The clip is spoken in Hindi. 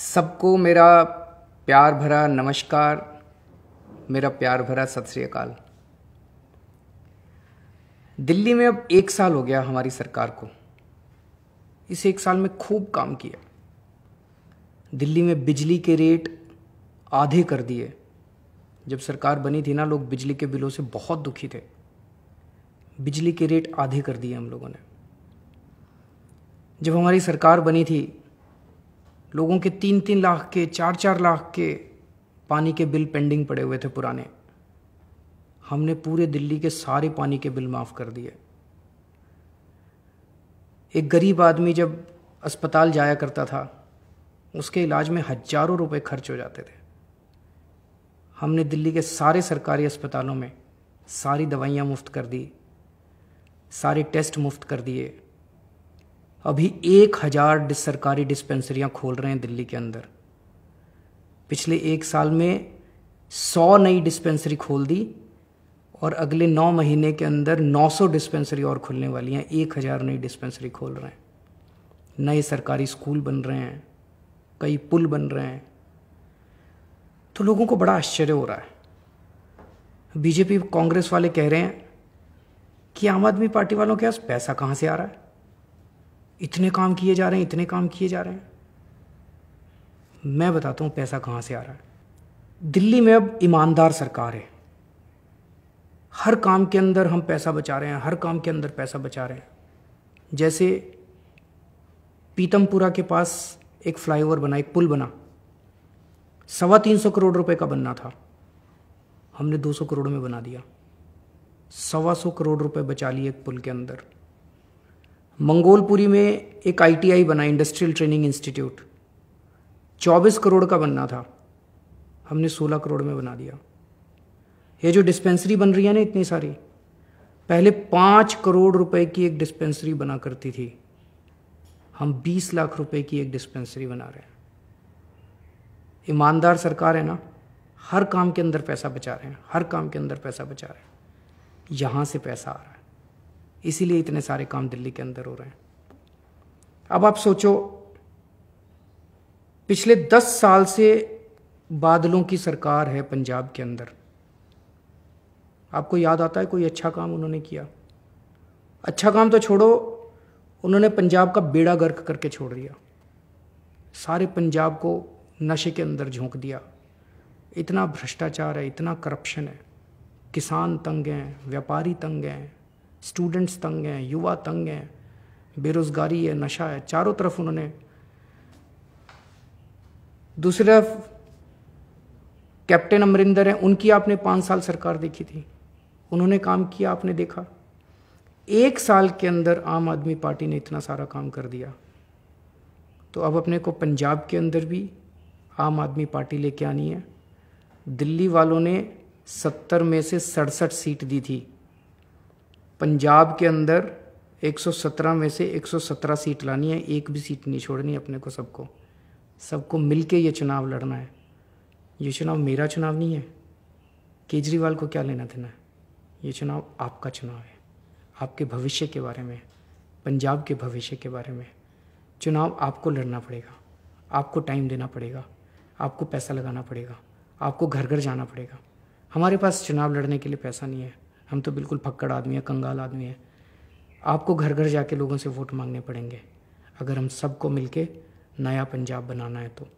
सबको मेरा प्यार भरा नमस्कार मेरा प्यार भरा सत श्रीकाल दिल्ली में अब एक साल हो गया हमारी सरकार को इस एक साल में खूब काम किया दिल्ली में बिजली के रेट आधे कर दिए जब सरकार बनी थी ना लोग बिजली के बिलों से बहुत दुखी थे बिजली के रेट आधे कर दिए हम लोगों ने जब हमारी सरकार बनी थी लोगों के तीन तीन लाख के चार चार लाख के पानी के बिल पेंडिंग पड़े हुए थे पुराने हमने पूरे दिल्ली के सारे पानी के बिल माफ़ कर दिए एक गरीब आदमी जब अस्पताल जाया करता था उसके इलाज में हजारों रुपए खर्च हो जाते थे हमने दिल्ली के सारे सरकारी अस्पतालों में सारी दवाइयाँ मुफ्त कर दी सारे टेस्ट मुफ्त कर दिए अभी एक हज़ार सरकारी डिस्पेंसरियाँ खोल रहे हैं दिल्ली के अंदर पिछले एक साल में सौ नई डिस्पेंसरी खोल दी और अगले नौ महीने के अंदर नौ सौ डिस्पेंसरी और खुलने वाली हैं एक हज़ार नई डिस्पेंसरी खोल रहे हैं नए सरकारी स्कूल बन रहे हैं कई पुल बन रहे हैं तो लोगों को बड़ा आश्चर्य हो रहा है बीजेपी कांग्रेस वाले कह रहे हैं कि आम आदमी पार्टी वालों के पास पैसा कहाँ से आ रहा है इतने काम किए जा रहे हैं इतने काम किए जा रहे हैं मैं बताता हूँ पैसा कहाँ से आ रहा है दिल्ली में अब ईमानदार सरकार है हर काम के अंदर हम पैसा बचा रहे हैं हर काम के अंदर पैसा बचा रहे हैं जैसे पीतमपुरा के पास एक फ्लाईओवर बना एक पुल बना सवा तीन सौ करोड़ रुपए का बनना था हमने दो सौ करोड़ में बना दिया सवा सौ करोड़ रुपए बचा लिए एक पुल के अंदर मंगोलपुरी में एक आईटीआई बना इंडस्ट्रियल ट्रेनिंग इंस्टीट्यूट 24 करोड़ का बनना था हमने 16 करोड़ में बना दिया ये जो डिस्पेंसरी बन रही है ना इतनी सारी पहले पाँच करोड़ रुपए की एक डिस्पेंसरी बना करती थी हम बीस लाख रुपए की एक डिस्पेंसरी बना रहे हैं ईमानदार सरकार है ना हर काम के अंदर पैसा बचा रहे हैं हर काम के अंदर पैसा बचा रहे हैं यहाँ से पैसा आ रहा है इसीलिए इतने सारे काम दिल्ली के अंदर हो रहे हैं अब आप सोचो पिछले दस साल से बादलों की सरकार है पंजाब के अंदर आपको याद आता है कोई अच्छा काम उन्होंने किया अच्छा काम तो छोड़ो उन्होंने पंजाब का बेड़ा गर्क करके छोड़ दिया सारे पंजाब को नशे के अंदर झोंक दिया इतना भ्रष्टाचार है इतना करप्शन है किसान तंग हैं व्यापारी तंग हैं स्टूडेंट्स तंग हैं युवा तंग हैं बेरोज़गारी है नशा है चारों तरफ उन्होंने दूसरी तरफ कैप्टन अमरिंदर हैं उनकी आपने पाँच साल सरकार देखी थी उन्होंने काम किया आपने देखा एक साल के अंदर आम आदमी पार्टी ने इतना सारा काम कर दिया तो अब अपने को पंजाब के अंदर भी आम आदमी पार्टी लेके आनी है दिल्ली वालों ने सत्तर में से सड़सठ सीट दी थी पंजाब के अंदर 117 में से 117 सीट लानी है एक भी सीट नहीं छोड़नी अपने को सबको सबको मिल के ये चुनाव लड़ना है ये चुनाव मेरा चुनाव नहीं है केजरीवाल को क्या लेना देना है ये चुनाव आपका चुनाव है आपके भविष्य के बारे में पंजाब के भविष्य के बारे में चुनाव आपको लड़ना पड़ेगा आपको टाइम देना पड़ेगा आपको पैसा लगाना पड़ेगा आपको घर घर जाना पड़ेगा हमारे पास चुनाव लड़ने के लिए पैसा नहीं है हम तो बिल्कुल फक्कड़ आदमी हैं कंगाल आदमी हैं आपको घर घर जाके लोगों से वोट मांगने पड़ेंगे अगर हम सबको मिलके नया पंजाब बनाना है तो